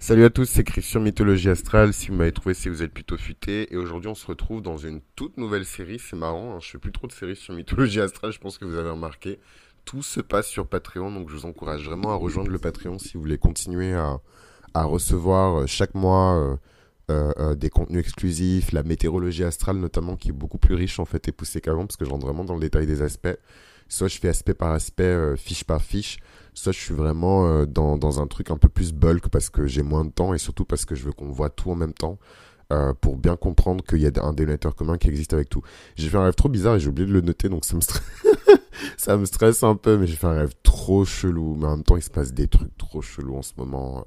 Salut à tous, c'est Christian Mythologie Astrale. Si vous m'avez trouvé, que vous êtes plutôt futé. Et aujourd'hui, on se retrouve dans une toute nouvelle série. C'est marrant, je hein, je fais plus trop de séries sur Mythologie Astrale, je pense que vous avez remarqué. Tout se passe sur Patreon, donc je vous encourage vraiment à rejoindre le Patreon si vous voulez continuer à, recevoir euh, chaque mois euh, euh, des contenus exclusifs, la météorologie astrale notamment, qui est beaucoup plus riche en fait et poussée qu'avant, parce que je rentre vraiment dans le détail des aspects. Soit je fais aspect par aspect, fiche par fiche, ça, je suis vraiment euh, dans, dans un truc un peu plus bulk parce que j'ai moins de temps et surtout parce que je veux qu'on voit tout en même temps. Euh, pour bien comprendre qu'il y a un dénominateur commun qui existe avec tout. J'ai fait un rêve trop bizarre et j'ai oublié de le noter, donc ça me, stresse, ça me stresse un peu, mais j'ai fait un rêve trop chelou. Mais en même temps, il se passe des trucs trop chelous en ce moment.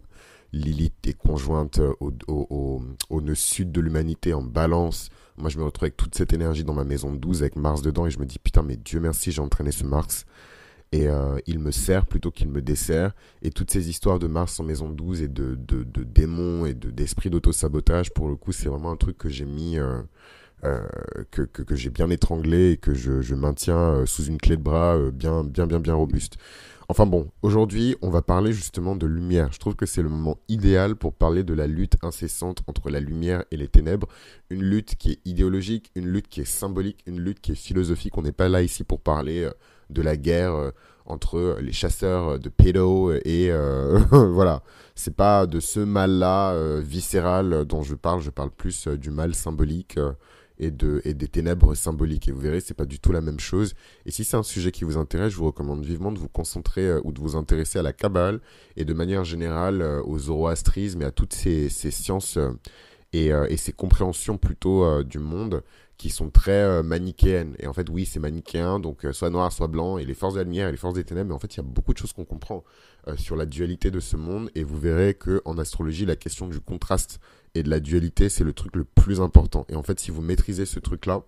Lilith est conjointe euh, au, au, au, au nœud sud de l'humanité en balance. Moi, je me retrouve avec toute cette énergie dans ma maison de 12 avec Mars dedans et je me dis, putain, mais Dieu merci, j'ai entraîné ce Mars et euh, il me sert plutôt qu'il me dessert. Et toutes ces histoires de Mars en maison 12 et de, démons et d'esprits de, d'auto-sabotage, pour le coup, c'est vraiment un truc que j'ai mis, euh, euh, que, j'ai bien étranglé et que je, je, maintiens sous une clé de bras bien, bien, bien, bien robuste. Enfin bon, aujourd'hui, on va parler justement de lumière. Je trouve que c'est le moment idéal pour parler de la lutte incessante entre la lumière et les ténèbres. Une lutte qui est idéologique, une lutte qui est symbolique, une lutte qui est philosophique. On n'est pas là ici pour parler de la guerre euh, entre les chasseurs euh, de pédos et euh, voilà. C'est pas de ce mal-là viscéral dont je parle. Je parle plus du mal symbolique et de et des ténèbres symboliques. Et vous verrez, c'est pas du tout la même chose. Et si c'est un sujet qui vous intéresse, je vous recommande vivement de vous concentrer ou de vous intéresser à la Kabbale et de manière générale au zoroastrisme et à toutes ces, ces sciences euh, et, ces compréhensions plutôt euh, du monde qui sont très euh, manichéennes. Et en fait, oui, c'est manichéen, donc soit noir, soit blanc, et les forces de la lumière et les forces des ténèbres, mais en fait, il y a beaucoup de choses qu'on comprend sur la dualité de ce monde, et vous verrez que en astrologie, la question du contraste et de la dualité, c'est le truc le plus important. Et en fait, si vous maîtrisez ce truc-là,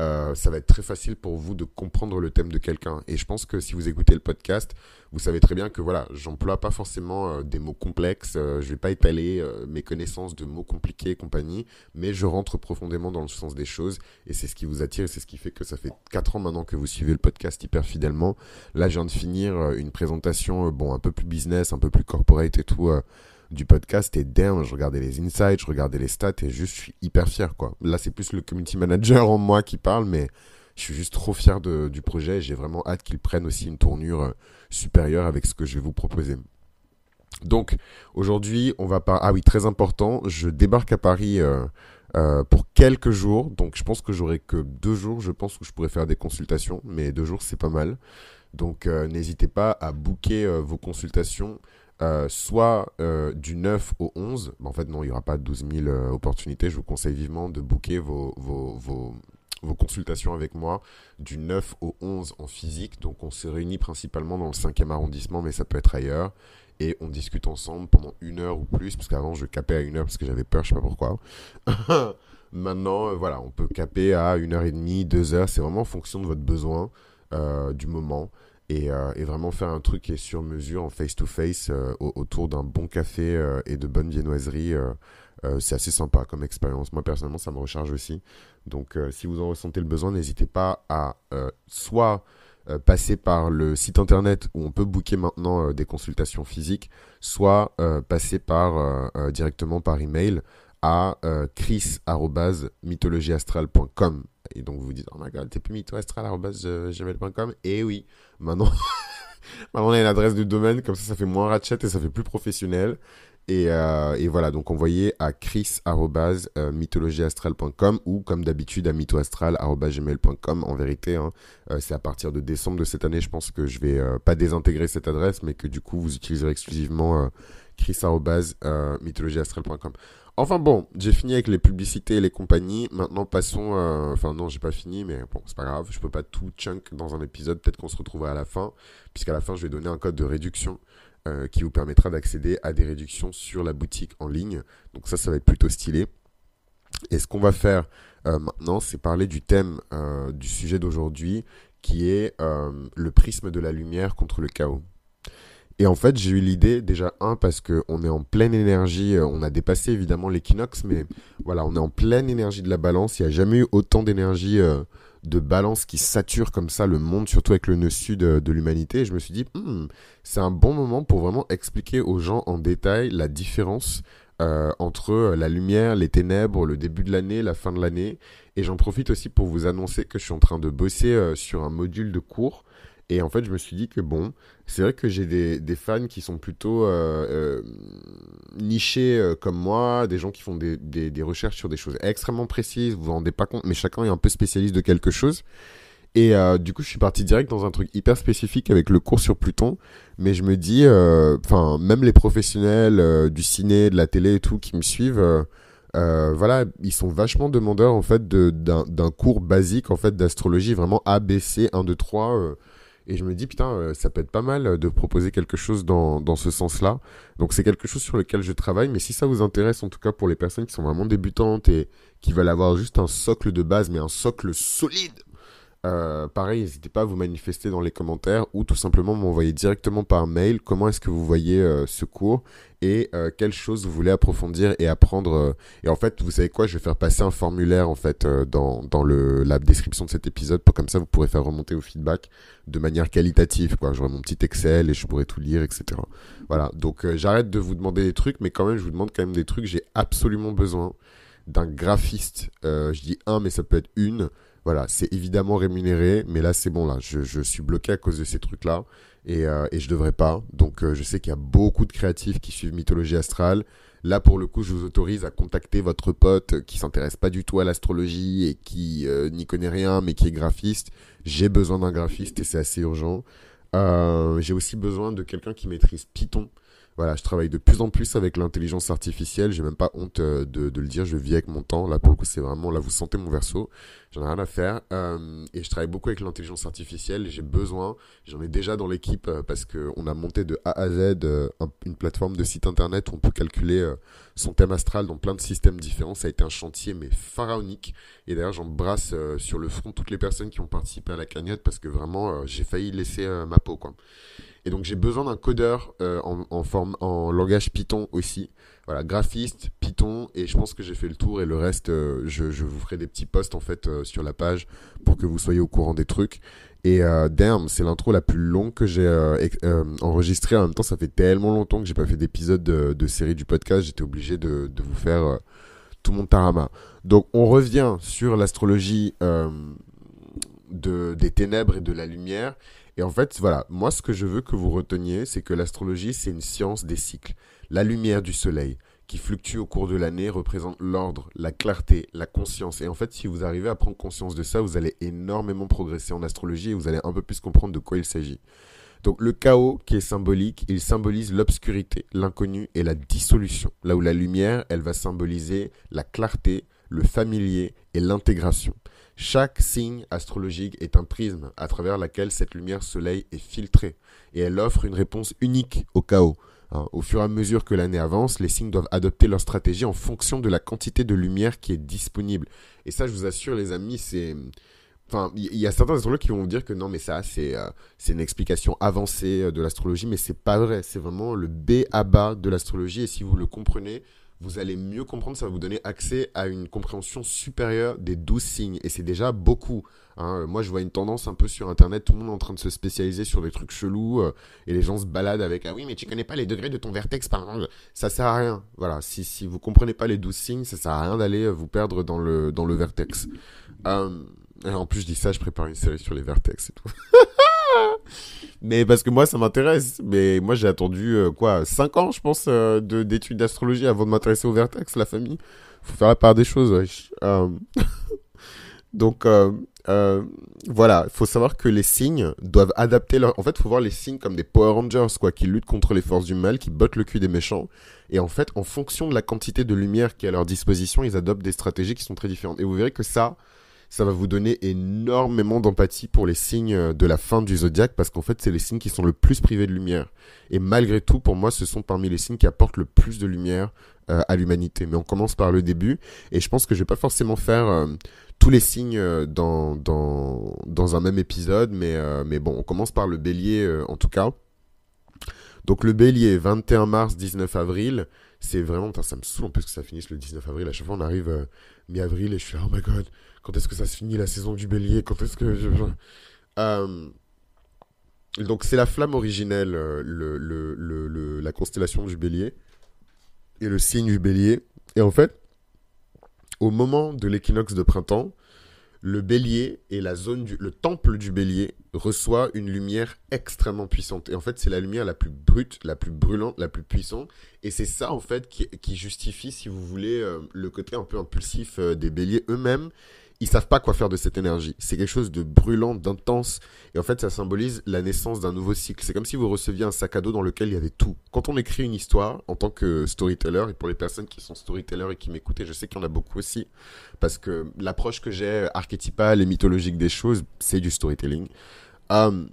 euh, ça va être très facile pour vous de comprendre le thème de quelqu'un. Et je pense que si vous écoutez le podcast, vous savez très bien que voilà, j'emploie pas forcément euh, des mots complexes, euh, je vais pas étaler mes connaissances de mots compliqués et compagnie, mais je rentre profondément dans le sens des choses et c'est ce qui vous attire et c'est ce qui fait que ça fait 4 ans maintenant que vous suivez le podcast hyper fidèlement. Là, je viens de finir une présentation, bon, un peu plus business, un peu plus corporate et tout du podcast et damn, je regardais les insights, je regardais les stats et je suis hyper fier quoi. Là c'est plus le community manager en moi qui parle mais je suis juste trop fier du projet j'ai vraiment hâte qu'il prenne aussi une tournure euh, supérieure avec ce que je vais vous proposer. Donc aujourd'hui on va pas... Ah oui très important, je débarque à Paris. Euh, euh, pour quelques jours, donc je pense que j'aurai que deux jours, je pense, que je pourrais faire des consultations, mais deux jours c'est pas mal. Donc n'hésitez pas à booker vos consultations euh, soit euh, du 9 au 11. en fait, non, il n'y aura pas 12 000 euh, opportunités. Je vous conseille vivement de booker vos, consultations avec moi du 9 au 11 en physique. Donc, on se réunit principalement dans le 5e arrondissement, mais ça peut être ailleurs. Et on discute ensemble pendant une heure ou plus, parce qu'avant, je capais à une heure parce que j'avais peur, je ne sais pas pourquoi. Maintenant, voilà, on peut caper à une heure et demie, deux heures. C'est vraiment en fonction de votre besoin, du moment. Euh, et, vraiment faire un truc qui est sur mesure en face-to-face euh, autour d'un bon café euh, et de bonnes viennoiseries. c'est assez sympa comme expérience. Moi, personnellement, ça me recharge aussi. Donc, si vous en ressentez le besoin, n'hésitez pas à soit passer par le site internet où on peut booker maintenant des consultations physiques, soit passer par, directement par email à chris.mythologieastrale.com. Et donc vous vous dites, oh my god, t'es plus mythoastral.gmail.com. Euh, et oui, maintenant, maintenant on a une adresse de domaine, comme ça ça fait moins ratchet et ça fait plus professionnel. Et, euh, et, voilà, donc envoyez à chris.mythologieastral.com euh, ou comme d'habitude à mythoastral.gmail.com. En vérité, hein, c'est à partir de décembre de cette année, je pense que je vais pas désintégrer cette adresse, mais que du coup, vous utiliserez exclusivement chris.mythologieastral.com. Enfin bon, j'ai fini avec les publicités et les compagnies. Maintenant passons. Enfin non, j'ai pas fini, mais bon, c'est pas grave. Je peux pas tout chunk dans un épisode. Peut-être qu'on se retrouvera à la fin, puisqu'à la fin je vais donner un code de réduction euh, qui vous permettra d'accéder à des réductions sur la boutique en ligne. Donc ça, ça va être plutôt stylé. Et ce qu'on va faire euh, maintenant, c'est parler du thème euh, du sujet d'aujourd'hui, qui est le prisme de la lumière contre le chaos. Et en fait, j'ai eu l'idée, déjà, un, parce qu'on est en pleine énergie, euh, on a dépassé évidemment l'équinoxe, mais voilà, on est en pleine énergie de la balance, il n'y a jamais eu autant d'énergie euh, de balance qui sature comme ça le monde, surtout avec le nœud sud euh, de l'humanité. je me suis dit, hmm, c'est un bon moment pour vraiment expliquer aux gens en détail la différence entre la lumière, les ténèbres, le début de l'année, la fin de l'année. Et j'en profite aussi pour vous annoncer que je suis en train de bosser sur un module de cours et en fait, je me suis dit que bon, c'est vrai que j'ai des, des, fans qui sont plutôt euh, euh, nichés euh, comme moi, des gens qui font des, des, recherches sur des choses extrêmement précises, vous vous rendez pas compte, mais chacun est un peu spécialiste de quelque chose. Et du coup, je suis parti direct dans un truc hyper spécifique avec le cours sur Pluton. Mais je me dis, enfin, même les professionnels du ciné, de la télé et tout qui me suivent, voilà, ils sont vachement demandeurs en fait d'un cours basique en fait d'astrologie, vraiment ABC 1, 2, 3. Euh, et je me dis, putain, euh, ça peut être pas mal euh, de proposer quelque chose dans, dans ce sens-là. Donc c'est quelque chose sur lequel je travaille, mais si ça vous intéresse, en tout cas pour les personnes qui sont vraiment débutantes et qui veulent avoir juste un socle de base, mais un socle solide euh, pareil, n'hésitez pas à vous manifester dans les commentaires ou tout simplement m'envoyer directement par mail comment est-ce que vous voyez euh, ce cours et euh, quelles choses vous voulez approfondir et apprendre. Et en fait, vous savez quoi, je vais faire passer un formulaire en fait dans, le, la description de cet épisode pour comme ça vous pourrez faire remonter vos feedbacks de manière qualitative. J'aurai mon petit Excel et je pourrai tout lire, etc. Voilà, donc j'arrête de vous demander des trucs, mais quand même, je vous demande quand même des trucs, j'ai absolument besoin d'un graphiste. je dis un, mais ça peut être une voilà, c'est évidemment rémunéré, mais là, c'est bon, là, je, suis bloqué à cause de ces trucs-là et, je euh, ne je devrais pas. Donc, euh, je sais qu'il y a beaucoup de créatifs qui suivent Mythologie Astrale. Là, pour le coup, je vous autorise à contacter votre pote qui s'intéresse pas du tout à l'astrologie et qui euh, n'y connaît rien, mais qui est graphiste. J'ai besoin d'un graphiste et c'est assez urgent. J'ai aussi besoin de quelqu'un qui maîtrise Python voilà, je travaille de plus en plus avec l'intelligence artificielle. J'ai même pas honte euh, de, le dire. Je vis avec mon temps. Là, pour le c'est vraiment. Là, vous sentez mon verso. J'en ai rien à faire. Euh, et je travaille beaucoup avec l'intelligence artificielle. J'ai besoin. J'en ai déjà dans l'équipe euh, parce qu'on a monté de A à Z une plateforme de site internet où on peut calculer son thème astral dans plein de systèmes différents. Ça a été un chantier, mais pharaonique. Et d'ailleurs, j'embrasse sur le front toutes les personnes qui ont participé à la cagnotte parce que vraiment, j'ai failli laisser ma peau, quoi. Et donc j'ai besoin d'un codeur euh, en, en, forme, en langage Python aussi. Voilà, graphiste, Python, et je pense que j'ai fait le tour et le reste, euh, je, je, vous ferai des petits posts en fait euh, sur la page pour que vous soyez au courant des trucs. Et Derm, c'est l'intro la plus longue que j'ai enregistrée. En même temps, ça fait tellement longtemps que j'ai pas fait d'épisode de, de, série du podcast, j'étais obligé de, de, vous faire tout mon tarama. Donc on revient sur l'astrologie de, des ténèbres et de la lumière. Et en fait, voilà, moi ce que je veux que vous reteniez, c'est que l'astrologie, c'est une science des cycles. La lumière du soleil qui fluctue au cours de l'année représente l'ordre, la clarté, la conscience. Et en fait, si vous arrivez à prendre conscience de ça, vous allez énormément progresser en astrologie et vous allez un peu plus comprendre de quoi il s'agit. Donc le chaos qui est symbolique, il symbolise l'obscurité, l'inconnu et la dissolution. Là où la lumière, elle va symboliser la clarté, le familier et l'intégration. Chaque signe astrologique est un prisme à travers lequel cette lumière soleil est filtrée et elle offre une réponse unique au chaos. Hein, au fur et à mesure que l'année avance, les signes doivent adopter leur stratégie en fonction de la quantité de lumière qui est disponible. Et ça, je vous assure, les amis, c'est. Enfin, il y, a certains astrologues qui vont vous dire que non, mais ça, c'est euh, une explication avancée euh, de l'astrologie, mais c'est pas vrai. C'est vraiment le B à bas de l'astrologie. Et si vous le comprenez, vous allez mieux comprendre, ça va vous donner accès à une compréhension supérieure des douze signes. Et c'est déjà beaucoup. Hein. Moi, je vois une tendance un peu sur Internet, tout le monde est en train de se spécialiser sur des trucs chelous, euh, et les gens se baladent avec Ah oui, mais tu connais pas les degrés de ton vertex, par exemple. Ça sert à rien. Voilà, si, si vous comprenez pas les douze signes, ça sert à rien d'aller euh, vous perdre dans le, dans le vertex. Euh, en plus, je dis ça, je prépare une série sur les vertex et tout. Mais parce que moi, ça m'intéresse. Mais moi, j'ai attendu euh, quoi 5 ans, je pense, euh, de, d'études d'astrologie avant de m'intéresser au vertex, la famille. faut faire la part des choses. Euh, donc, voilà, il faut savoir que les signes doivent adapter leur. En fait, il faut voir les signes comme des Power Rangers, quoi, qui luttent contre les forces du mal, qui bottent le cul des méchants. Et en fait, en fonction de la quantité de lumière qui est à leur disposition, ils adoptent des stratégies qui sont très différentes. Et vous verrez que ça, ça va vous donner énormément d'empathie pour les signes de la fin du zodiaque parce qu'en fait, c'est les signes qui sont le plus privés de lumière. Et malgré tout, pour moi, ce sont parmi les signes qui apportent le plus de lumière euh, à l'humanité. Mais on commence par le début et je pense que je vais pas forcément faire euh, tous les signes euh, dans, dans, dans, un même épisode, mais, mais bon, on commence par le bélier en tout cas. Donc le bélier, 21 mars, 19 avril c'est vraiment, ça me saoule en plus que ça finisse le 19 avril. À chaque fois, on arrive euh, mi-avril et je suis oh my god, quand est-ce que ça se finit la saison du bélier Quand est-ce que. Je... Euh, donc, c'est la flamme originelle, euh, la constellation du bélier et le signe du bélier. Et en fait, au moment de l'équinoxe de printemps, le bélier et la zone du, le temple du bélier reçoit une lumière extrêmement puissante. Et en fait, c'est la lumière la plus brute, la plus brûlante, la plus puissante. Et c'est ça, en fait, qui, justifie, si vous voulez, euh, le côté un peu impulsif euh, des béliers eux-mêmes ils savent pas quoi faire de cette énergie. C'est quelque chose de brûlant, d'intense. Et en fait, ça symbolise la naissance d'un nouveau cycle. C'est comme si vous receviez un sac à dos dans lequel il y avait tout. Quand on écrit une histoire, en tant que storyteller, et pour les personnes qui sont storytellers et qui m'écoutent, je sais qu'il y en a beaucoup aussi, parce que l'approche que j'ai archétypale et mythologique des choses, c'est du storytelling. Euh,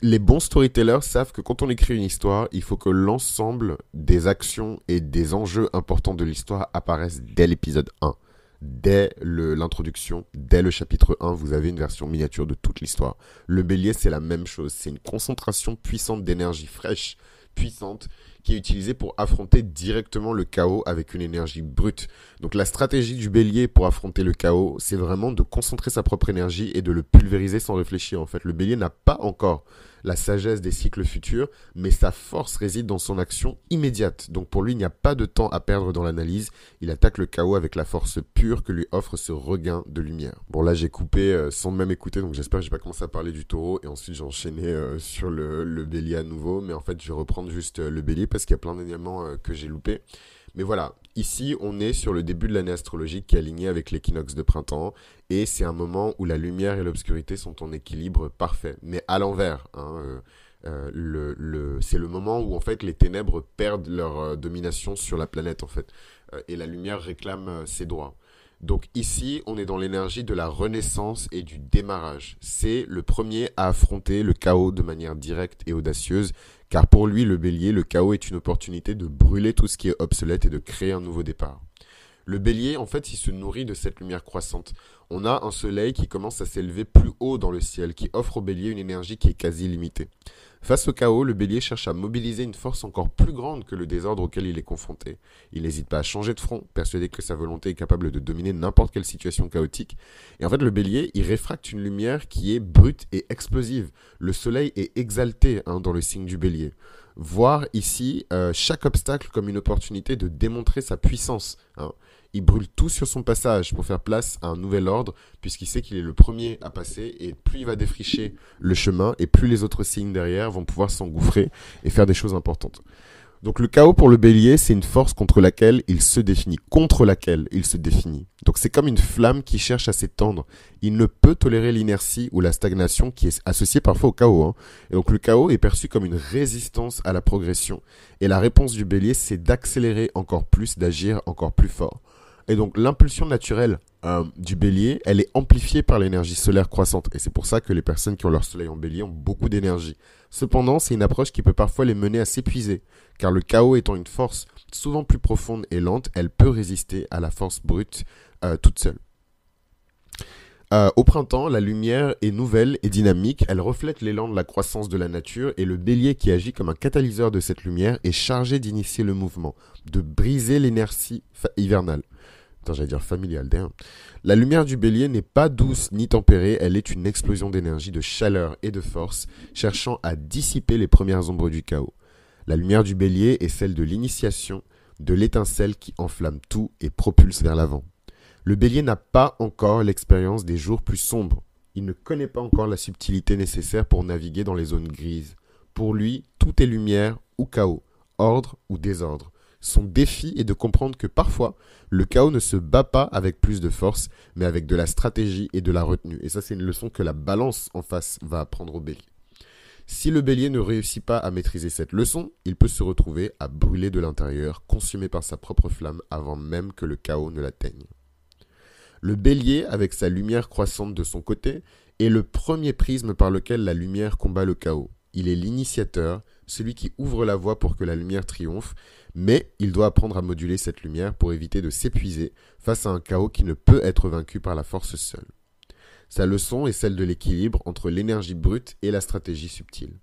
les bons storytellers savent que quand on écrit une histoire, il faut que l'ensemble des actions et des enjeux importants de l'histoire apparaissent dès l'épisode 1 dès l'introduction, dès le chapitre 1, vous avez une version miniature de toute l'histoire. Le bélier, c'est la même chose, c'est une concentration puissante d'énergie fraîche, puissante, qui est utilisé pour affronter directement le chaos avec une énergie brute. Donc la stratégie du bélier pour affronter le chaos, c'est vraiment de concentrer sa propre énergie et de le pulvériser sans réfléchir en fait. Le bélier n'a pas encore la sagesse des cycles futurs, mais sa force réside dans son action immédiate. Donc pour lui, il n'y a pas de temps à perdre dans l'analyse. Il attaque le chaos avec la force pure que lui offre ce regain de lumière. Bon là, j'ai coupé euh, sans même écouter, donc j'espère que j'ai pas commencé à parler du taureau et ensuite j'ai enchaîné euh, sur le, bélier à nouveau, mais en fait, je vais reprendre juste euh, le bélier parce qu'il y a plein d'éléments euh, que j'ai loupés. Mais voilà, ici, on est sur le début de l'année astrologique qui est aligné avec l'équinoxe de printemps. Et c'est un moment où la lumière et l'obscurité sont en équilibre parfait, mais à l'envers. Hein, euh, euh, c'est le moment où en fait les ténèbres perdent leur domination sur la planète en fait et la lumière réclame ses droits. Donc ici, on est dans l'énergie de la renaissance et du démarrage. C'est le premier à affronter le chaos de manière directe et audacieuse car pour lui, le bélier, le chaos est une opportunité de brûler tout ce qui est obsolète et de créer un nouveau départ. Le bélier, en fait, il se nourrit de cette lumière croissante on a un soleil qui commence à s'élever plus haut dans le ciel, qui offre au bélier une énergie qui est quasi limitée. Face au chaos, le bélier cherche à mobiliser une force encore plus grande que le désordre auquel il est confronté. Il n'hésite pas à changer de front, persuadé que sa volonté est capable de dominer n'importe quelle situation chaotique. Et en fait, le bélier, il réfracte une lumière qui est brute et explosive. Le soleil est exalté hein, dans le signe du bélier. Voir ici euh, chaque obstacle comme une opportunité de démontrer sa puissance. Hein. Il brûle tout sur son passage pour faire place à un nouvel ordre, puisqu'il sait qu'il est le premier à passer, et plus il va défricher le chemin, et plus les autres signes derrière vont pouvoir s'engouffrer et faire des choses importantes. Donc le chaos pour le bélier, c'est une force contre laquelle il se définit, contre laquelle il se définit. Donc c'est comme une flamme qui cherche à s'étendre. Il ne peut tolérer l'inertie ou la stagnation qui est associée parfois au chaos. Hein. Et donc le chaos est perçu comme une résistance à la progression. Et la réponse du bélier, c'est d'accélérer encore plus, d'agir encore plus fort. Et donc l'impulsion naturelle euh, du bélier, elle est amplifiée par l'énergie solaire croissante. Et c'est pour ça que les personnes qui ont leur soleil en bélier ont beaucoup d'énergie. Cependant, c'est une approche qui peut parfois les mener à s'épuiser, car le chaos étant une force souvent plus profonde et lente, elle peut résister à la force brute euh, toute seule. Euh, au printemps, la lumière est nouvelle et dynamique, elle reflète l'élan de la croissance de la nature et le bélier qui agit comme un catalyseur de cette lumière est chargé d'initier le mouvement, de briser l'inertie hivernale j'allais dire familial, La lumière du bélier n'est pas douce ni tempérée, elle est une explosion d'énergie, de chaleur et de force, cherchant à dissiper les premières ombres du chaos. La lumière du bélier est celle de l'initiation, de l'étincelle qui enflamme tout et propulse vers l'avant. Le bélier n'a pas encore l'expérience des jours plus sombres. Il ne connaît pas encore la subtilité nécessaire pour naviguer dans les zones grises. Pour lui, tout est lumière ou chaos, ordre ou désordre, son défi est de comprendre que parfois, le chaos ne se bat pas avec plus de force, mais avec de la stratégie et de la retenue. Et ça, c'est une leçon que la balance en face va apprendre au bélier. Si le bélier ne réussit pas à maîtriser cette leçon, il peut se retrouver à brûler de l'intérieur, consumé par sa propre flamme avant même que le chaos ne l'atteigne. Le bélier, avec sa lumière croissante de son côté, est le premier prisme par lequel la lumière combat le chaos. Il est l'initiateur, celui qui ouvre la voie pour que la lumière triomphe, mais il doit apprendre à moduler cette lumière pour éviter de s'épuiser face à un chaos qui ne peut être vaincu par la force seule. Sa leçon est celle de l'équilibre entre l'énergie brute et la stratégie subtile.